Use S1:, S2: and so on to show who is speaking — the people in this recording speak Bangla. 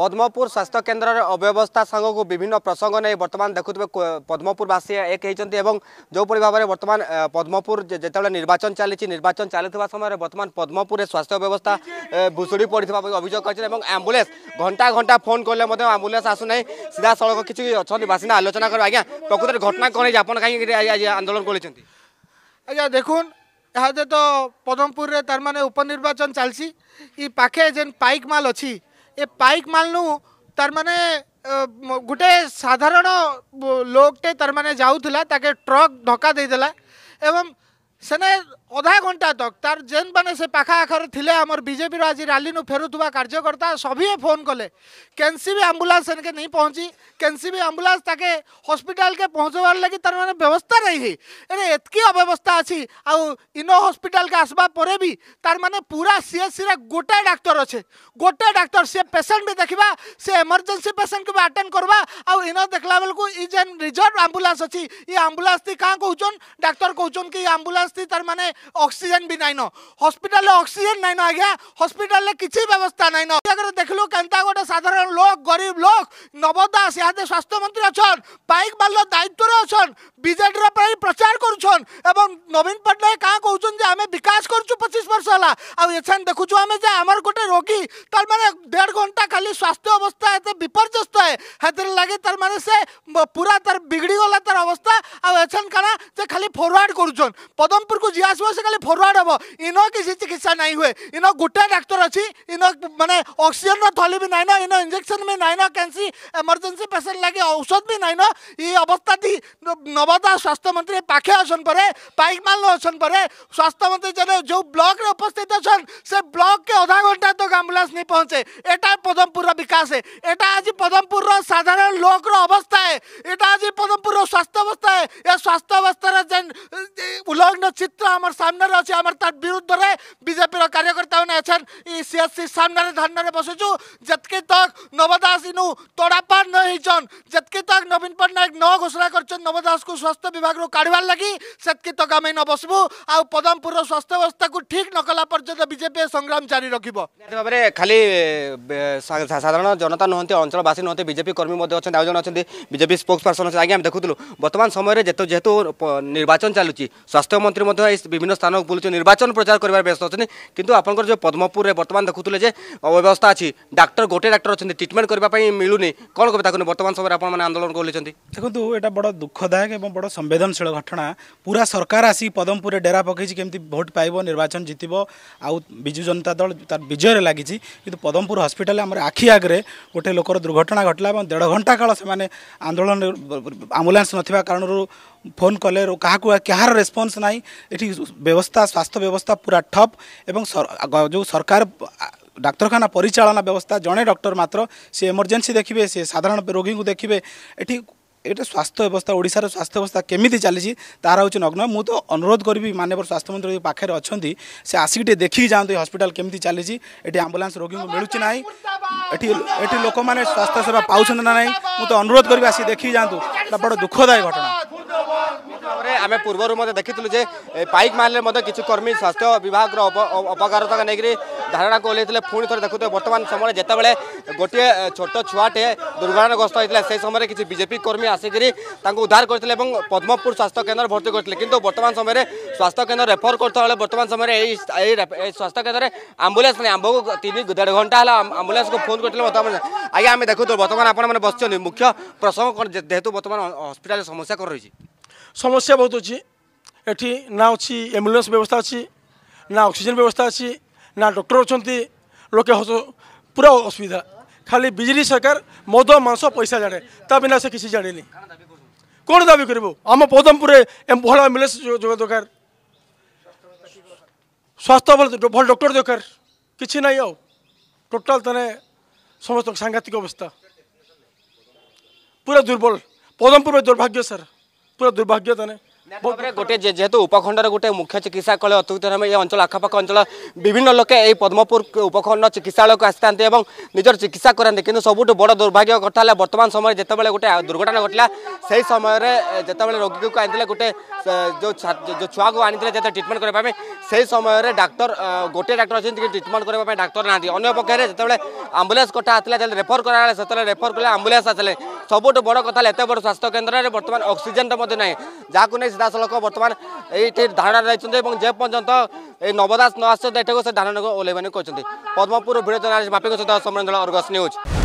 S1: পদ্মপুর স্বাস্থ্য কেন্দ্রর অব্যবস্থা সাংকু বিভিন্ন প্রসঙ্গ নিয়ে বর্তমান দেখুবে পদ্মপুরবাসী এক হয়েছেন এবং যেপরি ভাবে বর্তমান পদ্মপুর যেত নির্বাচন চালিছি নির্বাচন চালুয়া সময় বর্তমান পদ্মপুরের স্বাস্থ্য ব্যবস্থা ভুষুড়ি পড়ি অভিযোগ করেছেন এবং আম্বুলেন্স ঘণ্টা ঘণ্টা ফোন করলে আম্বুলেন্স আসু না সিধা সড়ক কিছু অনেক বাসিন্দা আলোচনা করবে আজ্ঞা প্রকৃত ঘটনা কে আপনার কাহি আন্দোলন করেছেন
S2: আজ্ঞা দেখুন ଏହା তো ପଦମପୁରରେ তার মানে উপনির্বাচন চালছি ই পাখে যে পাইক মাল ଅଛି ये पाइक मालू तार मैंने गोटे साधारण लोकटे तार मैंने जाऊला ट्रक धक्का देदेला एवं सेने ଅଧା ଘଣ୍ଟା ତକ୍ ତାର ଯେନ୍ ମାନେ ସେ ପାଖା ଆଖରେ ଥିଲେ ଆମର ବିଜେପିର ଆଜି ରାଲିନୁ ଫେରୁଥିବା କାର୍ଯ୍ୟକର୍ତ୍ତା ସଭିଏ ଫୋନ୍ କଲେ କେନ୍ସି ବି ଆମ୍ବୁଲାନ୍ସ ସେନକେ ନେଇ ପହଞ୍ଚି କେନ୍ସି ବି ଆମ୍ବୁଲାନ୍ସ ତାକେ ହସ୍ପିଟାଲକେ ପହଞ୍ଚବାର ଲାଗି ତାର ମାନେ ବ୍ୟବସ୍ଥା ନାହିଁ ଏରେ ଏତକି ଅବ୍ୟବସ୍ଥା ଅଛି ଆଉ ଇନୋ ହସ୍ପିଟାଲକେ ଆସିବା ପରେ ବି ତାର ମାନେ ପୁରା ସିଏସିରେ ଗୋଟେ ଡାକ୍ତର ଅଛେ ଗୋଟେ ଡାକ୍ତର ସିଏ ପେସେଣ୍ଟ ବି ଦେଖିବା ସେ ଏମର୍ଜେନ୍ସି ପେସେଣ୍ଟକୁ ବି ଆଟେଣ୍ଡ କରିବା ଆଉ ଇନ ଦେଖିଲା ବେଳକୁ ଇ ଯେନ୍ ରିଜର୍ଭ ଆମ୍ବୁଲାନ୍ସ ଅଛି ଇ ଆମ୍ବୁଲାନ୍ସ ତି କାଁ କହୁଛନ୍ ଡାକ୍ତର କହୁଛନ୍ କି ଆମ୍ବୁଲାନ୍ସ ତି ତାର ମାନେ অক্সিজেন বি নাইন হসপিটাল অক্সিজেন নাইন আজ্ঞা হসপিটাল কিছু ব্যবস্থা নাইন জায়গায় দেখলু কেনতা গোটে সাধারণ লোক গরিব লোক নব দাস ইহাদে স্বাস্থ্যমন্ত্রী অছন পাইক বাল্য দায়িত্বরে অছন বিজেডির প্রায় প্রচার করছন এবং নবীন পট্টনাক কাঁ কৌন যে আমি বিকাশ করছু ହେଲା ଆଉ ଏଛାନ୍ ଦେଖୁଛୁ ଆମେ ଯେ ଆମର ଗୋଟେ ରୋଗୀ ତାର ମାନେ ଦେଢ଼ ଘଣ୍ଟା ଖାଲି ସ୍ୱାସ୍ଥ୍ୟ ଅବସ୍ଥା ଏତେ ବିପର୍ଯ୍ୟସ୍ତ ହେ ସେଥିରେ ଲାଗି ତାର ମାନେ ସେ ପୁରା ତାର ବିଗିଡ଼ିଗଲା ତାର ଅବସ୍ଥା ଆଉ ଏଛାନ୍ କାଣା ଯେ ଖାଲି ଫରୱାର୍ଡ଼ କରୁଛନ୍ ପଦମପୁରକୁ ଯିଏ ଆସିବ ସେ ଖାଲି ଫରୱାର୍ଡ଼ ହେବ ଇନ କିଛି ଚିକିତ୍ସା ନାହିଁ ହୁଏ ଇନ ଗୋଟେ ଡାକ୍ତର ଅଛି ଇନ ମାନେ ଅକ୍ସିଜେନ୍ର ଥଲି ବି ନାଇଁନ ଇନ ଇଞ୍ଜେକ୍ସନ୍ ବି ନାଇଁନ କେନ୍ସି ଏମର୍ଜେନ୍ସି ପେସେଣ୍ଟ ଲାଗି ଔଷଧ ବି ନାଇଁନ ଇ ଅବସ୍ଥାଟି ନବଦା ସ୍ୱାସ୍ଥ୍ୟମନ୍ତ୍ରୀ ପାଖେ ଅଛନ୍ ପରେ ପାଇକମାଲ ଅଛନ୍ ପରେ ସ୍ୱାସ୍ଥ୍ୟମନ୍ତ୍ରୀ ଯେନ୍ ଯେଉଁ ବ୍ଲକ୍ର উপস্থিত অছন সে ব্লককে অধা ঘণ্টা তো আম্বুলান্স নিয়ে পৌঁছে এটা পদমপুরর বিকাশ এটা আজ পদমপুরর সাধারণ লোকর অবস্থায় এটা আজ পদমপুরর স্বাস্থ্য অবস্থায় এ স্বাস্থ্য অবস্থার যে जलग्न चित्र आम सामने अच्छे आम तार विरुद्ध में बीजेपी कार्यकर्ता मैंने अच्छे सी एस सी सामने धर्ण में बसुचु जितके तक नव दास इनु तड़ापार नहीं जितक तक नवीन पट्टनायक न घोषणा कर नव दास को स्वास्थ्य विभाग काढ़वार लगी से आम न बसबू आ पदमपुर स्वास्थ्य व्यवस्था को ठीक नकला पर्यटन बजेपी संग्राम जारी रख
S1: खाली साधारण जनता नुहत अंचलवासी नुहत बजेपी कर्मी अच्छे आज जन अच्छे बजेपी स्पोक्स पर्सन अच्छे आज्ञा देखु बर्तमान समय जेहतु निर्वाचन चलुच्छ अर्थमन्त्री माभिन्न स्थानको बोलिन्छ निर्वाचन प्रचार गरेर व्यस्त अनि किन आपो पद्मपुर बर्तमान देखुँदै व्यवस्था अझ डाक्टर गोटे डाक्टर अनि ट्रिटमेन्ट गरेको मिलुन कि तर्तमान समय आउँदै आन्दोलनको
S3: देख्नु एउटा बड दुःखद बड संवेदनशील घटना पूरा सरकार आसि पदमपुरले डेरा पकेक केमि भोट पाव निर्वाचन जित्य आउ विजु जनता दल तार विजय लाग पदमपुर हस्पिटा आम आखिआग्रे गटे लोकर दुर्घटना घटला अब देढ घन्टा कालिम्पोङ आन्दोलन आम्बुलान्स नोन कले कहाँ कुरा कहाँ रेस्पोन्स ନାହିଁ এটি ব্যবস্থা স্বাস্থ্য ব্যবস্থা পুরা ঠপ এবং যে সরকার ডাক্তারখানা পরিচালনা ব্যবস্থা জনে ডক্টর মাত্র সে ଏମର୍ଜେନ୍ସି দেখবে সে সাধারণ রোগী দেখবে এটি এটা স্বাস্থ্য ব্যবস্থা ওড়শার স্বাস্থ্য ব্যবস্থা কমিটি চালছে তার হচ্ছে নগ্ন মু তো অনুরোধ করবি মাননীয় স্বাস্থ্যমন্ত্রী পাখে অনেক সে আসিকি টিকে দেখি যাতে হসপিটাল কমিটি চালছে এটি আম্বুলান্স রোগী মিলুছি না এটি এটি লোক মানে স্বাস্থ্য সেবা পাচ্ছেন না মু তো অনুরোধ করবি আসি দেখি যাতে বড় দুঃখদায়ী ঘটনা
S1: আমি পূর্বর দেখিলু যে পাইক মারলে কিছু কর্মী স্বাস্থ্য বিভাগর অপকারতা নেই ধারণা ওলাইলে পুঁ থে দেখুথে বর্তমান সময় যেতবে গোটিয়ে ছোট ছুয়াটে দুর্ঘটনাগ্রস্ত হয়েছিল সেই সময় কিছু বিজেপি কর্মী আসিকি তাঁর উদ্ধার করে এবং পদ্মপুর স্বাস্থ্য কেন্দ্র ভর্তি করে কিন্তু বর্তমান সময় স্বাস্থ্য কেন্দ্র রেফর করতে হলে বর্তমান সময় এই স্বাস্থ্য কেন্দ্রে আম্বুলান্স নাই আমি তিন দেড় ঘন্টা হল আম্বুলান্স ফোন করে বর্তমান আজ্ঞা আমি দেখুথ বর্তমান আপনার বসছেন মুখ্য প্রসঙ্গ যেহেতু বর্তমান হসপিটাল সমস্যা রয়েছে ସମସ୍ୟା ବହୁତ ଅଛି ଏଠି
S3: ନା ଅଛି ଆମ୍ବୁଲାନ୍ସ ବ୍ୟବସ୍ଥା ଅଛି ନା ଅକ୍ସିଜେନ୍ ବ୍ୟବସ୍ଥା ଅଛି ନା ଡକ୍ଟର ଅଛନ୍ତି ଲୋକେ ପୁରା ଅସୁବିଧା ଖାଲି ବିଜେଡ଼ି ସରକାର ମଦ ମାଂସ ପଇସା ଜାଣେ ତା ବିନା ସେ କିଛି ଜାଣିନି କ'ଣ ଦାବି କରିବୁ ଆମ ପଦମପୁରରେ ଭଲ ଆମ୍ବୁଲାନ୍ସ ଯୋଗ ଦରକାର ସ୍ୱାସ୍ଥ୍ୟ ଭଲ ଭଲ ଡକ୍ଟର ଦରକାର କିଛି ନାହିଁ ଆଉ ଟୋଟାଲ୍ ତାନେ ସମସ୍ତଙ୍କ ସାଂଘାତିକ ଅବସ୍ଥା
S1: ପୁରା ଦୁର୍ବଳ ପଦମପୁର ଦୁର୍ଭାଗ୍ୟ ସାର୍ ପୁରା ଦୁର୍ଭାଗ୍ୟଜନକ গোটে যেহেতু উপখণ্ডর গোটে মুখ্য চিকিৎসালয় অত্যুতরমে এই অঞ্চল আখপাখ অঞ্চল বিভিন্ন লোকে এই পদ্মপুর উপখণ্ড চিকিৎসালয়কে আসি থাকে এবং নিজের চিকিৎসা করতে কিন্তু সবুঠু বড় দুর্ভাগ্য কথা হল বর্তমান সময় যেতবে গোটে দুর্ঘটনা ঘটলা সেই সময় যেতবে রোগীকে আনিলে গোটে যে ছুয়াকে আনিলে যেতে ট্রিটমেন্ট করা সেই সময় ডাক্তার গোটে ডাক্তার অনেক ট্রিটমেন্ট করা ডাক্তার না অন্য পক্ষে যেতবে আম্বুলান্স কটা আসলে রেফর করা সেতবে রেফর কলে আম্বুলান্স আসলে ସବୁଠୁ ବଡ଼ କଥା ହେଲା ଏତେ ବଡ଼ ସ୍ୱାସ୍ଥ୍ୟ କେନ୍ଦ୍ରରେ ବର୍ତ୍ତମାନ ଅକ୍ସିଜେନ୍ର ମଧ୍ୟ ନାହିଁ ଯାହାକୁ ନେଇ ସିଧାସଳଖ ବର୍ତ୍ତମାନ ଏଇଠି ଧାରଣାରେ ରହିଛନ୍ତି ଏବଂ ଯେପର୍ଯ୍ୟନ୍ତ এই নবদাস ন আসছে এটাকে সে ধারণা ওলাইবানি করছেন পদ্মপুর ভিডিও জর্নালিস্ট মাপিক সহ সমরেন্দ্র অর্গস নিউজ